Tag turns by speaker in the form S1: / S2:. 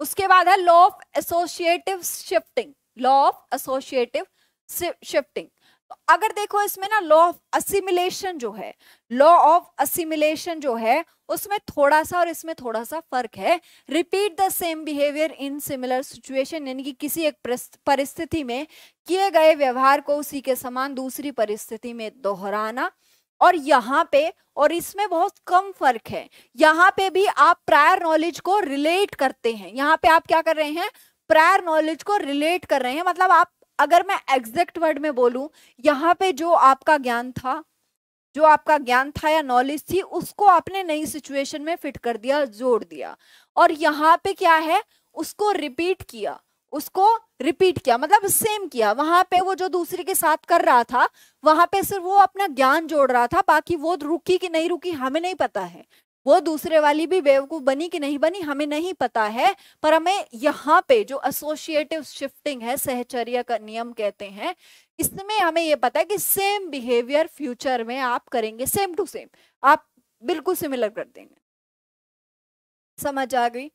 S1: उसके बाद है law of associative shifting law of associative shifting तो अगर देखो इसमें ना लॉ ऑफ असिमिलेशन जो है लॉ ऑफ असिमिलेशन जो है उसमें थोड़ा सा और इसमें थोड़ा सा फर्क है repeat the same behaviour in similar situation यानी कि किसी एक परिस्थिति में किए गए व्यवहार को उसी के समान दूसरी परिस्थिति में दोहराना और यहाँ पे और इसमें बहुत कम फर्क है यहाँ पे भी आप प्रायर नॉलेज को रिलेट करते हैं यहाँ पे आप क्या कर रहे हैं प्रायर नॉलेज को रिलेट कर रहे हैं मतलब आप अगर मैं एग्जैक्ट वर्ड में बोलूं यहाँ पे जो आपका ज्ञान था जो आपका ज्ञान था या नॉलेज थी उसको आपने नई सिचुएशन में फिट कर दिया जोड़ दिया और यहाँ पे क्या है उसको रिपीट किया उसको रिपीट किया मतलब सेम किया वहां पे वो जो दूसरे के साथ कर रहा था वहां पे सिर्फ वो अपना ज्ञान जोड़ रहा था बाकी वो रुकी कि नहीं रुकी हमें नहीं पता है वो दूसरे वाली भी बेवकूफ बनी कि नहीं बनी हमें नहीं पता है पर हमें यहाँ पे जो एसोसिएटिव शिफ्टिंग है सहचर्या का नियम कहते हैं इसमें हमें ये पता है कि सेम बिहेवियर फ्यूचर में आप करेंगे सेम टू सेम आप बिल्कुल सिमिलर कर देंगे समझ आ गई